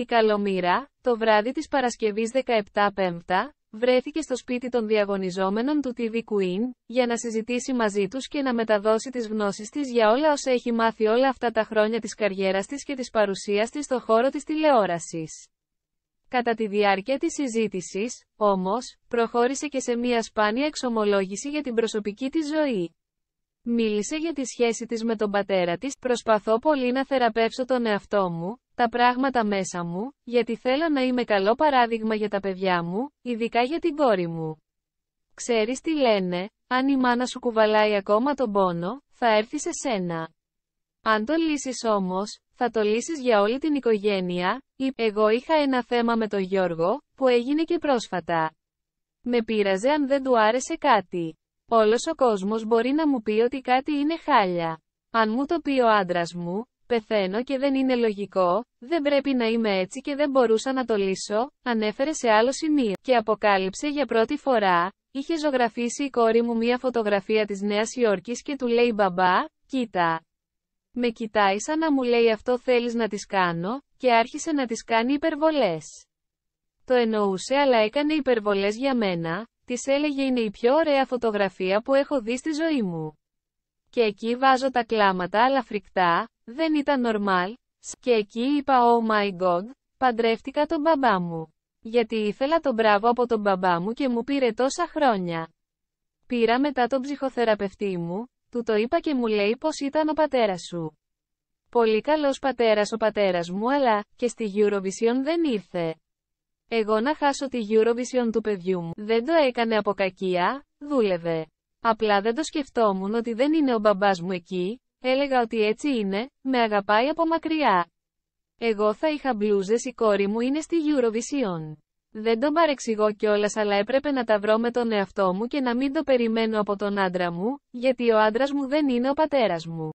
Η Καλομήρα, το βράδυ της Παρασκευής 17 Πέμπτα, βρέθηκε στο σπίτι των διαγωνιζόμενων του TV Queen, για να συζητήσει μαζί τους και να μεταδώσει τις γνώσεις της για όλα όσα έχει μάθει όλα αυτά τα χρόνια της καριέρας της και της παρουσίας της στο χώρο της τηλεόρασης. Κατά τη διάρκεια της συζήτησης, όμως, προχώρησε και σε μία σπάνια εξομολόγηση για την προσωπική της ζωή. Μίλησε για τη σχέση της με τον πατέρα της, προσπαθώ πολύ να θεραπεύσω τον εαυτό μου, τα πράγματα μέσα μου, γιατί θέλω να είμαι καλό παράδειγμα για τα παιδιά μου, ειδικά για την κόρη μου. Ξέρεις τι λένε, αν η μάνα σου κουβαλάει ακόμα τον πόνο, θα έρθει σε σένα. Αν το λύσεις όμως, θα το λύσεις για όλη την οικογένεια, ή εγώ είχα ένα θέμα με τον Γιώργο, που έγινε και πρόσφατα. Με πείραζε αν δεν του άρεσε κάτι. Όλος ο κόσμος μπορεί να μου πει ότι κάτι είναι χάλια. Αν μου το πει ο άντρας μου, Πεθαίνω και δεν είναι λογικό, δεν πρέπει να είμαι έτσι και δεν μπορούσα να το λύσω, ανέφερε σε άλλο σημείο. Και αποκάλυψε για πρώτη φορά, είχε ζωγραφίσει η κόρη μου μία φωτογραφία της Νέας Υόρκης και του λέει «Μπαμπά, κοίτα». Με κοιτάει σαν να μου λέει αυτό θέλεις να τις κάνω, και άρχισε να τις κάνει υπερβολές. Το εννοούσε αλλά έκανε υπερβολές για μένα, της έλεγε είναι η πιο ωραία φωτογραφία που έχω δει στη ζωή μου. Και εκεί βάζω τα κλάματα αλλά φρικτά, δεν ήταν normal, και εκεί είπα «Oh my god», παντρεύτηκα τον μπαμπά μου. Γιατί ήθελα τον μπράβο από τον μπαμπά μου και μου πήρε τόσα χρόνια. Πήρα μετά τον ψυχοθεραπευτή μου, του το είπα και μου λέει πως ήταν ο πατέρας σου. Πολύ καλός πατέρας ο πατέρας μου αλλά, και στη Eurovision δεν ήρθε. Εγώ να χάσω τη Eurovision του παιδιού μου, δεν το έκανε από κακία, δούλευε. Απλά δεν το σκεφτόμουν ότι δεν είναι ο μπαμπάς μου εκεί, Έλεγα ότι έτσι είναι, με αγαπάει από μακριά. Εγώ θα είχα μπλούζες η κόρη μου είναι στη Eurovision. Δεν τον παρεξηγώ κιόλας, αλλά έπρεπε να τα βρω με τον εαυτό μου και να μην το περιμένω από τον άντρα μου, γιατί ο άντρας μου δεν είναι ο πατέρας μου.